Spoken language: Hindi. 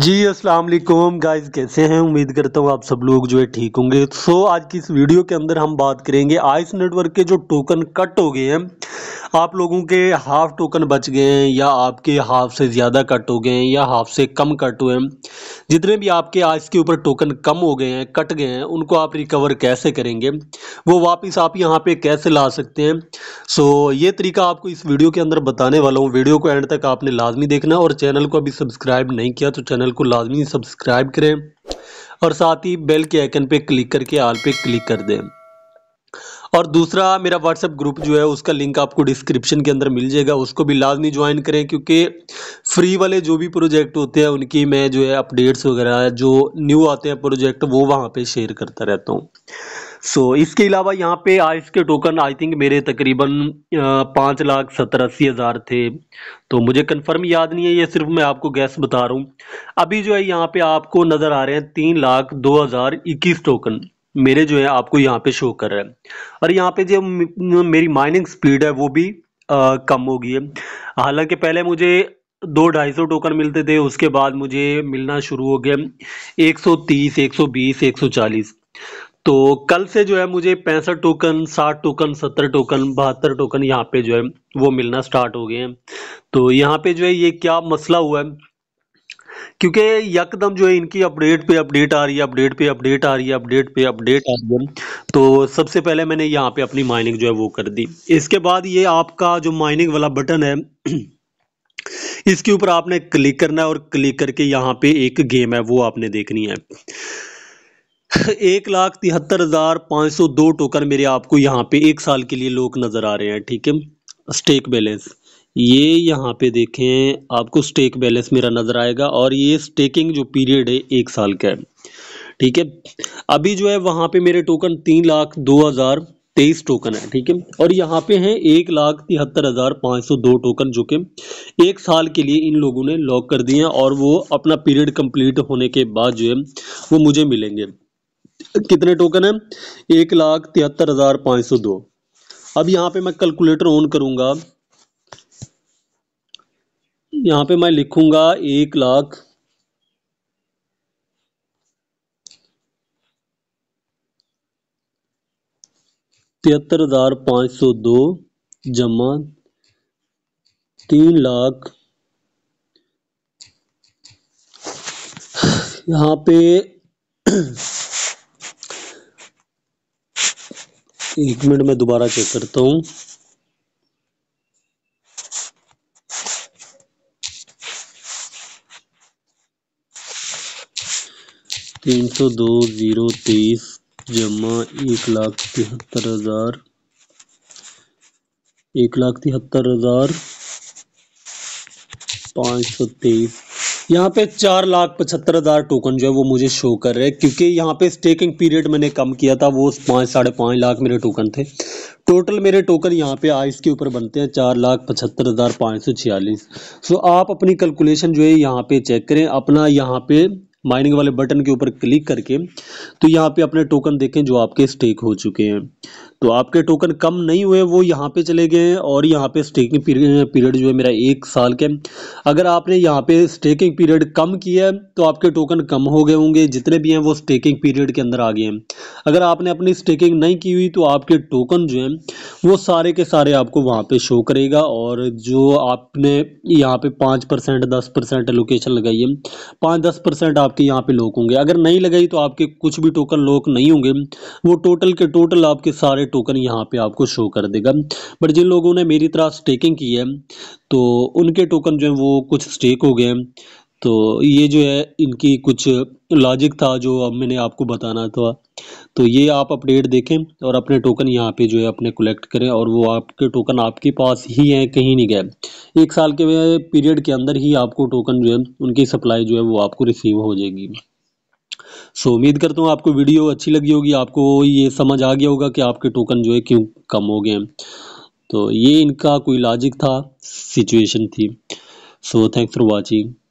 जी अस्सलाम वालेकुम गाइस कैसे हैं उम्मीद करता हूँ आप सब लोग जो है ठीक होंगे सो so, आज की इस वीडियो के अंदर हम बात करेंगे आइस नेटवर्क के जो टोकन कट हो गए हैं आप लोगों के हाफ टोकन बच गए हैं या आपके हाफ से ज़्यादा कट हो गए हैं या हाफ से कम कट हुए हैं जितने भी आपके आज के ऊपर टोकन कम हो गए हैं कट गए हैं उनको आप रिकवर कैसे करेंगे वो वापस आप यहाँ पे कैसे ला सकते हैं सो ये तरीका आपको इस वीडियो के अंदर बताने वाला हूँ वीडियो को एंड तक आपने लाजमी देखना और चैनल को अभी सब्सक्राइब नहीं किया तो चैनल को लाजमी सब्सक्राइब करें और साथ ही बेल के आइकन पे क्लिक करके आल पे क्लिक कर दें और दूसरा मेरा व्हाट्सएप ग्रुप जो है उसका लिंक आपको डिस्क्रिप्शन के अंदर मिल जाएगा उसको भी लाजमी ज्वाइन करें क्योंकि फ्री वाले जो भी प्रोजेक्ट होते हैं उनकी मैं जो है अपडेट्स वगैरह जो न्यू आते हैं प्रोजेक्ट वो वहाँ पे शेयर करता रहता हूँ सो so, इसके अलावा यहाँ पे आइस के टोकन आई थिंक मेरे तकरीबन पाँच लाख सत्तर अस्सी हज़ार थे तो मुझे कंफर्म याद नहीं है ये सिर्फ मैं आपको गैस बता रहा हूँ अभी जो है यहाँ पे आपको नज़र आ रहे हैं तीन लाख दो हज़ार इक्कीस टोकन मेरे जो है आपको यहाँ पे शो कर रहा है और यहाँ पे जो मेरी माइनिंग स्पीड है वो भी आ, कम हो गई है हालांकि पहले मुझे दो ढाई सौ टोकन मिलते थे उसके बाद मुझे मिलना शुरू हो गया एक सौ तीस एक सौ बीस एक सौ चालीस तो कल से जो है मुझे पैंसठ टोकन साठ टोकन सत्तर टोकन बहत्तर टोकन यहाँ पे जो है वो मिलना स्टार्ट हो गए हैं तो यहाँ पे जो है ये क्या मसला हुआ है क्योंकि यकदम जो है इनकी अपडेट पे अपडेट आ रही है अपडेट पे अपडेट आ रही है अपडेट पे अपडेट आ रही है तो सबसे पहले मैंने यहाँ पे अपनी माइनिंग जो है वो कर दी इसके बाद ये आपका जो माइनिंग वाला बटन है इसके ऊपर आपने क्लिक करना है और क्लिक करके यहाँ पे एक गेम है वो आपने देखनी है एक लाख तिहत्तर हजार पाँच सौ दो टोकन मेरे आपको यहाँ पे एक साल के लिए लोग नजर आ रहे हैं ठीक है स्टेक बैलेंस ये यहाँ पे देखें आपको स्टेक बैलेंस मेरा नज़र आएगा और ये स्टेकिंग जो पीरियड है एक साल का है ठीक है अभी जो है वहाँ पे मेरे टोकन तीन लाख दो हज़ार तेईस टोकन है ठीक है और यहाँ पे हैं एक लाख तिहत्तर हज़ार पाँच सौ दो टोकन जो कि एक साल के लिए इन लोगों ने लॉक कर दिए हैं और वो अपना पीरियड कंप्लीट होने के बाद जो है वो मुझे मिलेंगे कितने टोकन है एक लाख तिहत्तर हज़ार पाँच सौ दो अब यहाँ पे मैं कैलकुलेटर ऑन करूँगा यहाँ पे मैं लिखूंगा एक लाख तिहत्तर हजार पाँच सौ दो जमा तीन लाख यहाँ पे एक मिनट में दोबारा चेक करता हूँ तीन सौ दो ज़ीरो तेईस जमा एक लाख तिहत्तर हज़ार एक लाख तिहत्तर हज़ार पाँच सौ तेईस यहाँ पे चार लाख पचहत्तर हज़ार टोकन जो है वो मुझे शो कर रहे हैं क्योंकि यहाँ पे स्टेकिंग पीरियड मैंने कम किया था वो पाँच साढ़े पाँच लाख मेरे टोकन थे टोटल मेरे टोकन यहाँ पे आइस के ऊपर बनते हैं चार लाख पचहत्तर हज़ार पाँच सौ छियालीस सो आप अपनी कैलकुलेशन जो है यहाँ पे चेक करें अपना यहाँ पे माइनिंग वाले बटन के ऊपर क्लिक करके तो यहाँ पे अपने टोकन देखें जो आपके स्टेक हो चुके हैं तो आपके टोकन कम नहीं हुए वो यहाँ पे चले गए हैं और यहाँ पे स्टेकिंग पीरियड जो है मेरा एक साल के अगर आपने यहाँ पे स्टेकिंग पीरियड कम किया है तो आपके टोकन कम हो गए होंगे जितने भी हैं वो स्टेकिंग पीरियड के अंदर आ गए हैं अगर आपने अपनी स्टेकिंग नहीं की हुई तो आपके टोकन जो है वो सारे के सारे आपको वहाँ पे शो करेगा और जो आपने यहाँ पे पाँच परसेंट दस परसेंट लोकेशन लगाई है पाँच दस परसेंट आपके यहाँ पे लोक होंगे अगर नहीं लगाई तो आपके कुछ भी टोकन लोक नहीं होंगे वो टोटल के टोटल आपके सारे टोकन यहाँ पे आपको शो कर देगा बट जिन लोगों ने मेरी तरह स्टेकिंग की है तो उनके टोकन जो है वो कुछ स्टेक हो गए तो ये जो है इनकी कुछ लॉजिक था जो अब मैंने आपको बताना था तो ये आप अपडेट देखें और अपने टोकन यहाँ पे जो है अपने कलेक्ट करें और वो आपके टोकन आपके पास ही हैं कहीं नहीं गए एक साल के पीरियड के अंदर ही आपको टोकन जो है उनकी सप्लाई जो है वो आपको रिसीव हो जाएगी सो so, उम्मीद करता हूँ आपको वीडियो अच्छी लगी होगी आपको ये समझ आ गया होगा कि आपके टोकन जो है क्यों कम हो गए तो ये इनका कोई लॉजिक था सिचुएशन थी सो थैंक्स फॉर वॉचिंग